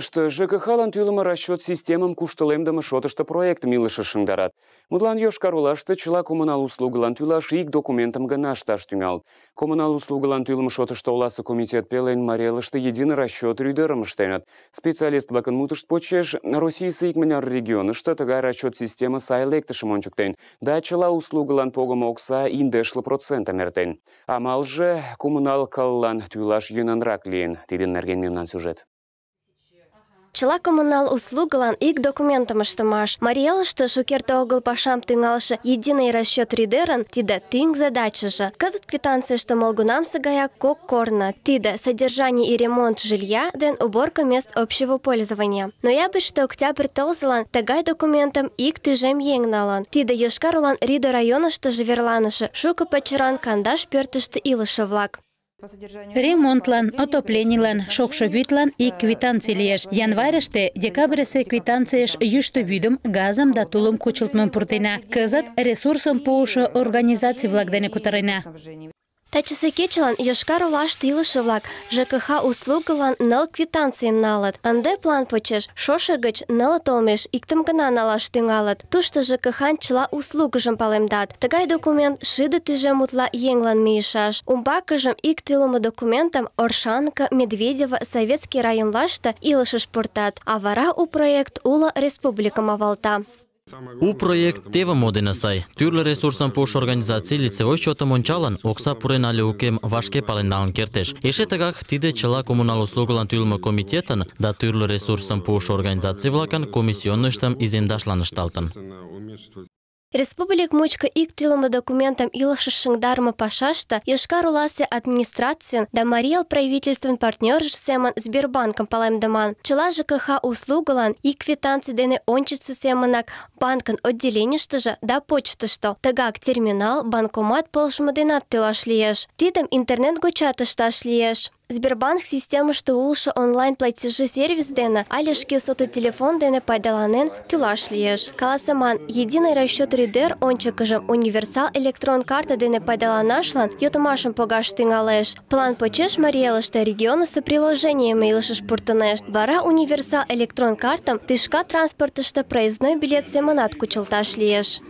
что ЖКХ-лан расчет системам куштылемдымы шотышты проект милышы шындарат. Мудлан что чыла коммунал услугылан тюлаш ик документым гына ышташ тӱҥал. Коммунал услугылан тӱлымы шотышто оласы комитет пелен что единый расчет рюдерам ыштеныт. Специалист-влакын мутышт почеш Российсы региона, что тыгай расчет система сай лектышым ончыктен, да чыла услугылан погымо окса индешле процентым же Амалже коммуналкыллан тӱлаш йӧнанрак лийын. Тидын нерген мемнан сюжет чыла коммунал услугалан ик документым ыштымаш. Мариялыште шукерте огыл пашам тӱҥалше единый расчет ридерын тиде тӱҥ задачыже. Кызыт квитанцийыште молгунамсе гаяк кок корно. Тиде содержание и ремонт жилья ден уборка мест общего пользования. Ноябрьыште октябрь тылзылан тыгай документым ик тӱжем еҥ налын. Тиде Йошкар-Олан Ридо районышто верланыше шуко пачеран кандаш пӧртыштӧ илыше-влак. ремонтлан отопленилан шокшо вӱдлан ик э, квитанций лиеш январьыште декабрьысе квитанцийыш йӱштӧ вӱдым газым да тулым кучылтмым пуртена кызыт ресурсым пуышо организаций-влак дене кутырена Тачысе кечылан Йошкар олаште илыше-влак ЖКХ услугылан ныл квитанцийым налыт. Ынде план почеш шошо гыч нылыт толмеш иктым гына налаш тӱҥалыт. Тушто ЖКХ-н чыла услугыжым палемдат. Тыгай документ шӱдӧ тӱжем утла еҥлан мийышаш. Умбакыжым ик тӱлымӧ документым Оршанка, Медведева, Советский районлаште илышыш пуртат, а вара у проект уло республикым авалта. У проект тевым сай. Түрлі ресурсан пуш организации лицевой счетом ончалан, окса пуренале укем вашке палендаан кертеш. Эше тыгак тиде чыла коммунал услугылан тюлмы комитетын да түрлі ресурсан пуш организации влакан комиссионныштым изендашланышталтын. республик мучка иктилымы документам илышышыңдармы пашашта Йошкар уласы администрациян да Мариел правительствен партнержы Сбербанком палемдыман. Чыла ЖКХ услугылан и квитанций дене ончыцы семынак банкын отделеништыжы да почтышто. Тыгак терминал, банкомат полшымы денат тылаш лиеш. Тидым интернет гочат ышташ лиеш. Сбербанк система, что лучше онлайн платежи сервис а лишь кисоты телефон дене пайдаланен тюлаш лиеш. Каласаман, единый расчет ридер ончыкыжым универсал электрон карта дене пайдаланашлан йотымашым погаш тӱҥалеш. План почеш марийлыште регионысо приложенийым илышыш пуртынешт, вара универсал электрон картам транспорта что проездной билет семынат кучылташ лиеш.